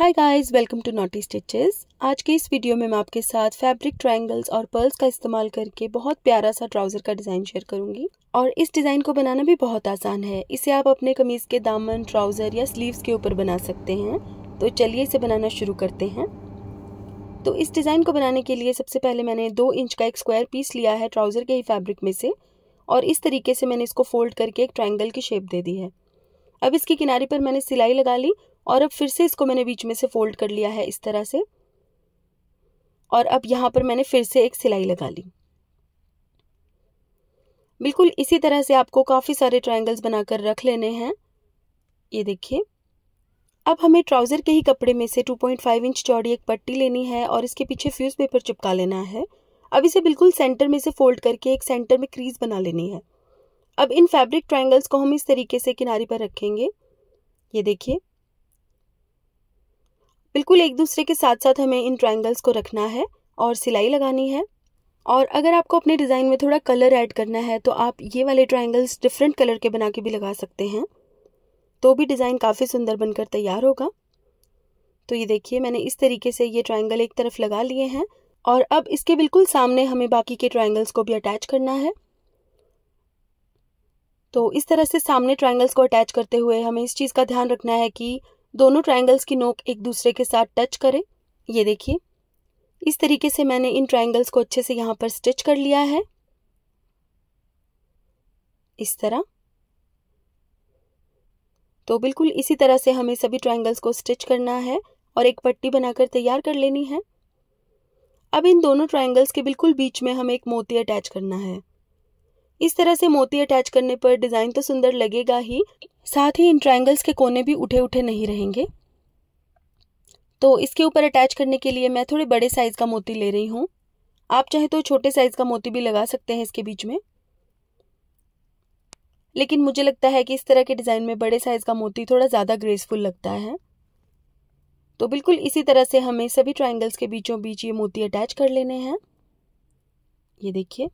hi guys welcome to Knotty Stitches आज के इस वीडियो में मैं आपके साथ फैब्रिक ट्रायंगल्स और पर्ल्स का इस्तेमाल करके बहुत प्यारा सा ट्राउज़र का डिज़ाइन शेयर करूंगी और इस डिज़ाइन को बनाना भी बहुत आसान है इसे आप अपने कमीज़ के दामन ट्राउज़र या स्लीव्स के ऊपर बना सकते हैं तो चलिए इसे बनाना शुरू करते हैं तो इस डिज़ाइन को बनाने के लिए सबसे पहले मैंने दो इंच का एक स्क्वायर पीस लिया है ट्राउज़र के ही फैब्रिक में से और इस तरीके से मैंने इसको फोल्ड करके एक ट्राइंगल की शेप दे दी है अब इसके किनारे पर मैंने सिलाई लगा ली और अब फिर से इसको मैंने बीच में से फोल्ड कर लिया है इस तरह से और अब यहाँ पर मैंने फिर से एक सिलाई लगा ली बिल्कुल इसी तरह से आपको काफ़ी सारे ट्रायंगल्स बनाकर रख लेने हैं ये देखिए अब हमें ट्राउज़र के ही कपड़े में से 2.5 इंच चौड़ी एक पट्टी लेनी है और इसके पीछे फ्यूज़ पेपर चिपका लेना है अब इसे बिल्कुल सेंटर में से फोल्ड करके एक सेंटर में क्रीज बना लेनी है अब इन फैब्रिक ट्रायंगल्स को हम इस तरीके से किनारे पर रखेंगे ये देखिए बिल्कुल एक दूसरे के साथ साथ हमें इन ट्राइंगल्स को रखना है और सिलाई लगानी है और अगर आपको अपने डिज़ाइन में थोड़ा कलर ऐड करना है तो आप ये वाले ट्राइंगल्स डिफरेंट कलर के बना के भी लगा सकते हैं तो भी डिज़ाइन काफ़ी सुंदर बनकर तैयार होगा तो ये देखिए मैंने इस तरीके से ये ट्राइंगल एक तरफ लगा लिए हैं और अब इसके बिल्कुल सामने हमें बाकी के ट्राइंगल्स को भी अटैच करना है तो इस तरह से सामने ट्राइंगल्स को अटैच करते हुए हमें इस चीज़ का ध्यान रखना है कि दोनों ट्राइंगल्स की नोक एक दूसरे के साथ टच करें ये देखिए इस तरीके से मैंने इन ट्राइंगल्स को अच्छे से यहाँ पर स्टिच कर लिया है इस तरह तो बिल्कुल इसी तरह से हमें सभी ट्राइंगल्स को स्टिच करना है और एक पट्टी बनाकर तैयार कर लेनी है अब इन दोनों ट्राइंगल्स के बिल्कुल बीच में हमें एक मोती अटैच करना है इस तरह से मोती अटैच करने पर डिज़ाइन तो सुंदर लगेगा ही साथ ही इन ट्रायंगल्स के कोने भी उठे उठे नहीं रहेंगे तो इसके ऊपर अटैच करने के लिए मैं थोड़े बड़े साइज़ का मोती ले रही हूँ आप चाहे तो छोटे साइज़ का मोती भी लगा सकते हैं इसके बीच में लेकिन मुझे लगता है कि इस तरह के डिज़ाइन में बड़े साइज़ का मोती थोड़ा ज़्यादा ग्रेसफुल लगता है तो बिल्कुल इसी तरह से हमें सभी ट्राइंगल्स के बीचों बीच ये मोती अटैच कर लेने हैं ये देखिए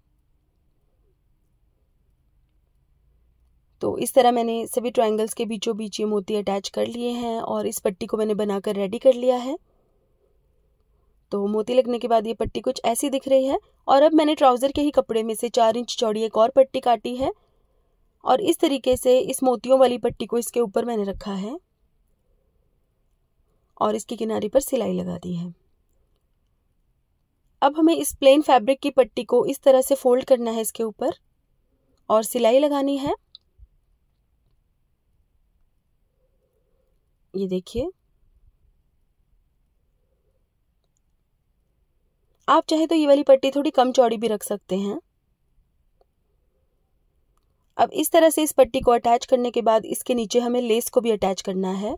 तो इस तरह मैंने सभी ट्राइंगल्स के बीचों बीच ये मोती अटैच कर लिए हैं और इस पट्टी को मैंने बनाकर रेडी कर लिया है तो मोती लगने के बाद ये पट्टी कुछ ऐसी दिख रही है और अब मैंने ट्राउज़र के ही कपड़े में से चार इंच चौड़ी एक और पट्टी काटी है और इस तरीके से इस मोतियों वाली पट्टी को इसके ऊपर मैंने रखा है और इसके किनारे पर सिलाई लगा दी है अब हमें इस प्लेन फैब्रिक की पट्टी को इस तरह से फोल्ड करना है इसके ऊपर और सिलाई लगानी है ये देखिए आप चाहे तो ये वाली पट्टी थोड़ी कम चौड़ी भी रख सकते हैं अब इस तरह से इस पट्टी को अटैच करने के बाद इसके नीचे हमें लेस को भी अटैच करना है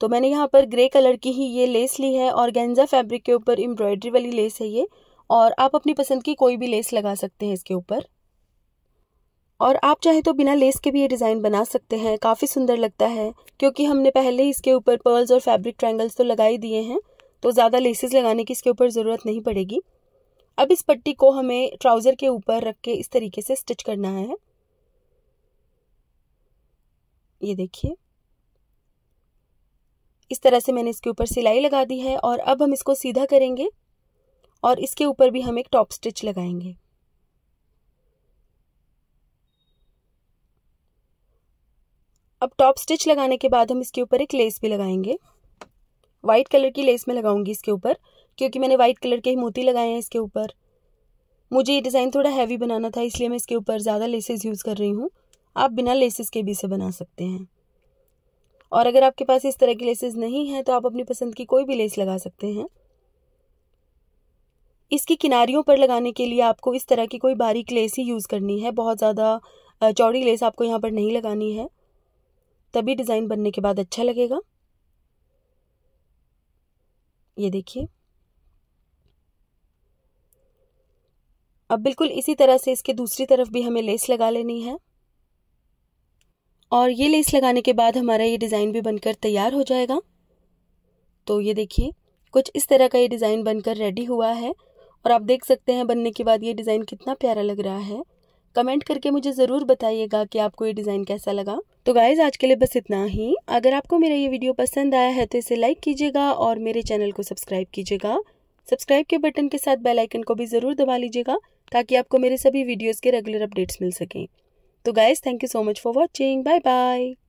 तो मैंने यहाँ पर ग्रे कलर की ही ये लेस ली है और गेंजा फैब्रिक के ऊपर एम्ब्रॉयडरी वाली लेस है ये और आप अपनी पसंद की कोई भी लेस लगा सकते हैं इसके ऊपर और आप चाहे तो बिना लेस के भी ये डिज़ाइन बना सकते हैं काफ़ी सुंदर लगता है क्योंकि हमने पहले ही इसके ऊपर पर्ल्स और फैब्रिक ट्रायंगल्स तो लगा ही दिए हैं तो ज़्यादा लेसेस लगाने की इसके ऊपर ज़रूरत नहीं पड़ेगी अब इस पट्टी को हमें ट्राउज़र के ऊपर रख के इस तरीके से स्टिच करना है ये देखिए इस तरह से मैंने इसके ऊपर सिलाई लगा दी है और अब हम इसको सीधा करेंगे और इसके ऊपर भी हम एक टॉप स्टिच लगाएंगे अब टॉप स्टिच लगाने के बाद हम इसके ऊपर एक लेस भी लगाएंगे वाइट कलर की लेस मैं लगाऊंगी इसके ऊपर क्योंकि मैंने वाइट कलर के ही मोती लगाए हैं इसके ऊपर मुझे ये डिज़ाइन थोड़ा हैवी बनाना था इसलिए मैं इसके ऊपर ज़्यादा लेसेस यूज़ कर रही हूँ आप बिना लेसेस के भी इसे बना सकते हैं और अगर आपके पास इस तरह की लेसेस नहीं है तो आप अपनी पसंद की कोई भी लेस लगा सकते हैं इसकी किनारियों पर लगाने के लिए आपको इस तरह की कोई बारीक लेस ही यूज़ करनी है बहुत ज़्यादा चौड़ी लेस आपको यहाँ पर नहीं लगानी है तभी डिज़ाइन बनने के बाद अच्छा लगेगा ये देखिए अब बिल्कुल इसी तरह से इसके दूसरी तरफ भी हमें लेस लगा लेनी है और ये लेस लगाने के बाद हमारा ये डिज़ाइन भी बनकर तैयार हो जाएगा तो ये देखिए कुछ इस तरह का ये डिज़ाइन बनकर रेडी हुआ है और आप देख सकते हैं बनने के बाद ये डिज़ाइन कितना प्यारा लग रहा है कमेंट करके मुझे ज़रूर बताइएगा कि आपको ये डिज़ाइन कैसा लगा तो गाइज आज के लिए बस इतना ही अगर आपको मेरा ये वीडियो पसंद आया है तो इसे लाइक कीजिएगा और मेरे चैनल को सब्सक्राइब कीजिएगा सब्सक्राइब के बटन के साथ बेल आइकन को भी ज़रूर दबा लीजिएगा ताकि आपको मेरे सभी वीडियोज़ के रेगुलर अपडेट्स मिल सकें तो guys thank you so much for watching bye bye